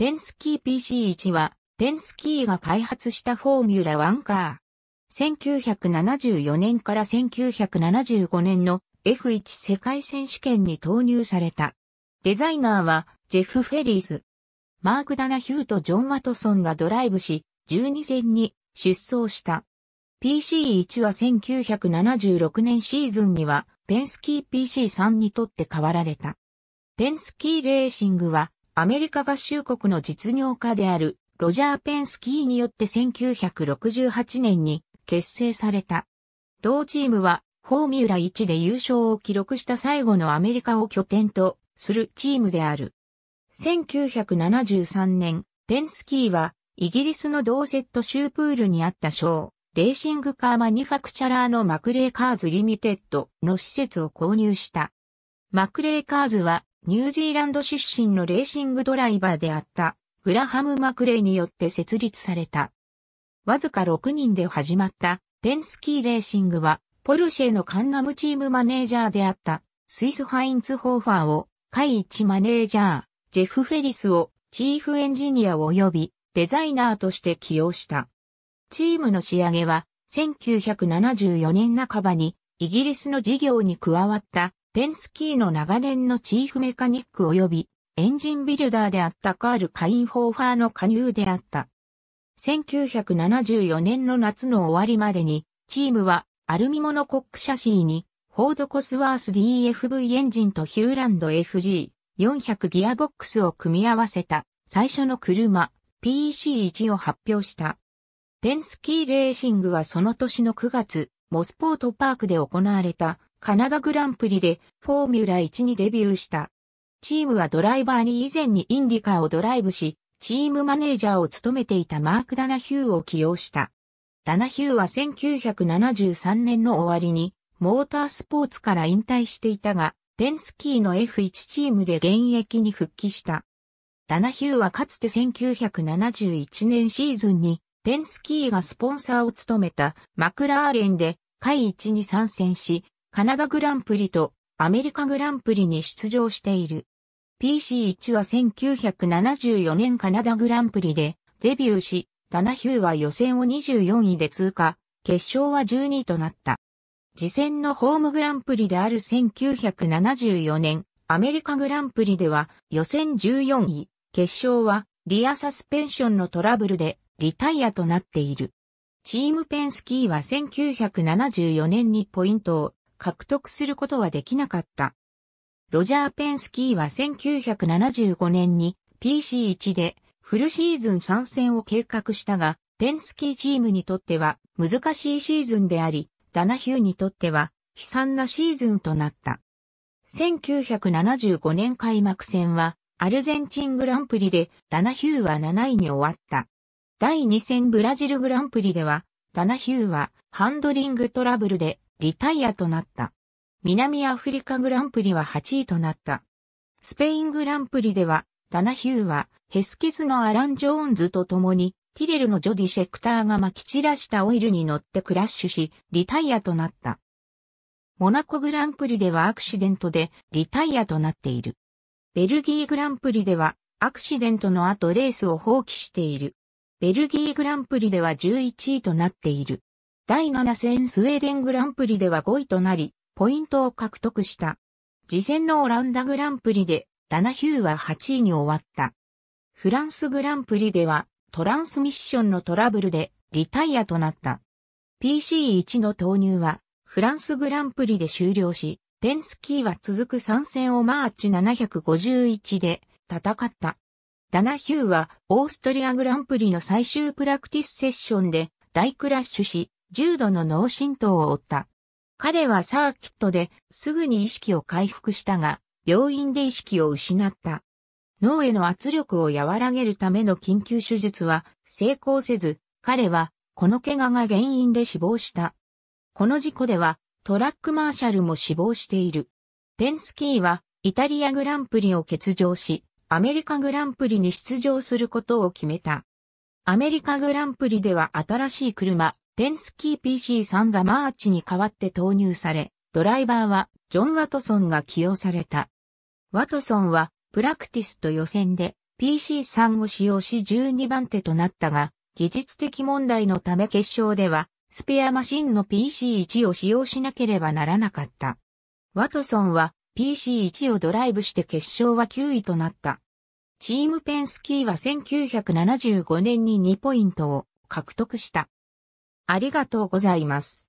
ペンスキー PC1 は、ペンスキーが開発したフォーミュラ1カー。1974年から1975年の F1 世界選手権に投入された。デザイナーは、ジェフ・フェリース。マーク・ダナ・ヒューとジョン・ワトソンがドライブし、12戦に出走した。PC1 は1976年シーズンには、ペンスキー PC3 にとって変わられた。ペンスキーレーシングは、アメリカ合衆国の実業家であるロジャー・ペンスキーによって1968年に結成された。同チームはフォーミュラ1で優勝を記録した最後のアメリカを拠点とするチームである。1973年、ペンスキーはイギリスのドーセットシュープールにあった賞、レーシングカーマニファクチャラーのマクレーカーズリミテッドの施設を購入した。マクレーカーズはニュージーランド出身のレーシングドライバーであったグラハム・マクレイによって設立された。わずか6人で始まったペンスキーレーシングはポルシェのカンナムチームマネージャーであったスイスハインツホーファーを会一マネージャージェフ・フェリスをチーフエンジニア及びデザイナーとして起用した。チームの仕上げは1974年半ばにイギリスの事業に加わったペンスキーの長年のチーフメカニック及びエンジンビルダーであったカール・カインホーファーの加入であった。1974年の夏の終わりまでに、チームはアルミモノコックシャシーに、フォードコスワース DFV エンジンとヒューランド FG400 ギアボックスを組み合わせた最初の車 PEC1 を発表した。ペンスキーレーシングはその年の9月、モスポートパークで行われたカナダグランプリでフォーミュラ1にデビューした。チームはドライバーに以前にインディカーをドライブし、チームマネージャーを務めていたマーク・ダナヒューを起用した。ダナヒューは1973年の終わりに、モータースポーツから引退していたが、ペンスキーの F1 チームで現役に復帰した。ダナヒューはかつて1971年シーズンに、ペンスキーがスポンサーを務めたマクラーレンで、会1に参戦し、カナダグランプリとアメリカグランプリに出場している。PC1 は1974年カナダグランプリでデビューし、ダナヒューは予選を24位で通過、決勝は12位となった。次戦のホームグランプリである1974年、アメリカグランプリでは予選14位、決勝はリアサスペンションのトラブルでリタイアとなっている。チームペンスキーは1974年にポイントを獲得することはできなかった。ロジャー・ペンスキーは1975年に PC1 でフルシーズン参戦を計画したが、ペンスキーチームにとっては難しいシーズンであり、ダナヒューにとっては悲惨なシーズンとなった。1975年開幕戦はアルゼンチングランプリでダナヒューは7位に終わった。第2戦ブラジルグランプリではダナヒューはハンドリングトラブルでリタイアとなった。南アフリカグランプリは8位となった。スペイングランプリでは、ダナヒューは、ヘスキスのアラン・ジョーンズと共に、ティレルのジョディ・シェクターが撒き散らしたオイルに乗ってクラッシュし、リタイアとなった。モナコグランプリではアクシデントでリタイアとなっている。ベルギーグランプリではアクシデントの後レースを放棄している。ベルギーグランプリでは11位となっている。第7戦スウェーデングランプリでは5位となり、ポイントを獲得した。次戦のオランダグランプリで、ダナヒューは8位に終わった。フランスグランプリでは、トランスミッションのトラブルで、リタイアとなった。PC1 の投入は、フランスグランプリで終了し、ペンスキーは続く3戦をマーチ751で戦った。ダナヒューはオーストリアグランプリの最終プラクティスセッションで大クラッシュし、重度の脳震盪を負った。彼はサーキットですぐに意識を回復したが、病院で意識を失った。脳への圧力を和らげるための緊急手術は成功せず、彼はこの怪我が原因で死亡した。この事故ではトラックマーシャルも死亡している。ペンスキーはイタリアグランプリを欠場し、アメリカグランプリに出場することを決めた。アメリカグランプリでは新しい車、ペンスキー PC3 がマーチに代わって投入され、ドライバーはジョン・ワトソンが起用された。ワトソンはプラクティスと予選で PC3 を使用し12番手となったが、技術的問題のため決勝ではスペアマシンの PC1 を使用しなければならなかった。ワトソンは PC1 をドライブして決勝は9位となった。チームペンスキーは1975年に2ポイントを獲得した。ありがとうございます。